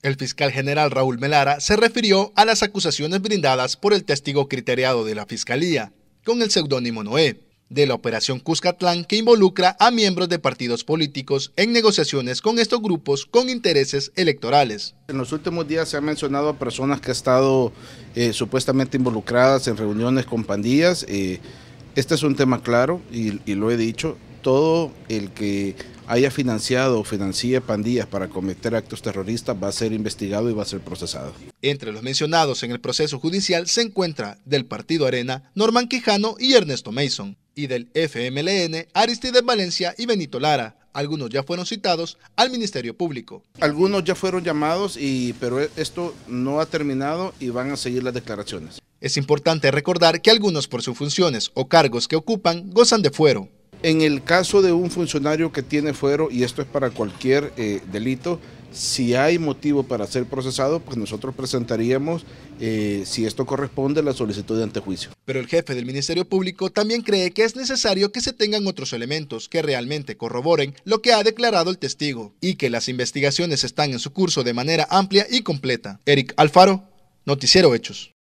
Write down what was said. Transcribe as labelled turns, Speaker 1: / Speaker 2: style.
Speaker 1: El fiscal general Raúl Melara se refirió a las acusaciones brindadas por el testigo criteriado de la Fiscalía, con el seudónimo Noé, de la operación Cuscatlán que involucra a miembros de partidos políticos en negociaciones con estos grupos con intereses electorales.
Speaker 2: En los últimos días se ha mencionado a personas que han estado eh, supuestamente involucradas en reuniones con pandillas. Eh, este es un tema claro y lo he dicho todo el que haya financiado o financie pandillas para cometer actos terroristas va a ser investigado y va a ser procesado.
Speaker 1: Entre los mencionados en el proceso judicial se encuentra del Partido Arena Norman Quijano y Ernesto Mason y del FMLN Aristides Valencia y Benito Lara. Algunos ya fueron citados al Ministerio Público.
Speaker 2: Algunos ya fueron llamados, y, pero e, esto no ha terminado y van a seguir las declaraciones.
Speaker 1: Es importante recordar que algunos por sus funciones o cargos que ocupan gozan de fuero,
Speaker 2: en el caso de un funcionario que tiene fuero, y esto es para cualquier eh, delito, si hay motivo para ser procesado, pues nosotros presentaríamos, eh, si esto corresponde, la solicitud de antejuicio.
Speaker 1: Pero el jefe del Ministerio Público también cree que es necesario que se tengan otros elementos que realmente corroboren lo que ha declarado el testigo y que las investigaciones están en su curso de manera amplia y completa. Eric Alfaro, Noticiero Hechos.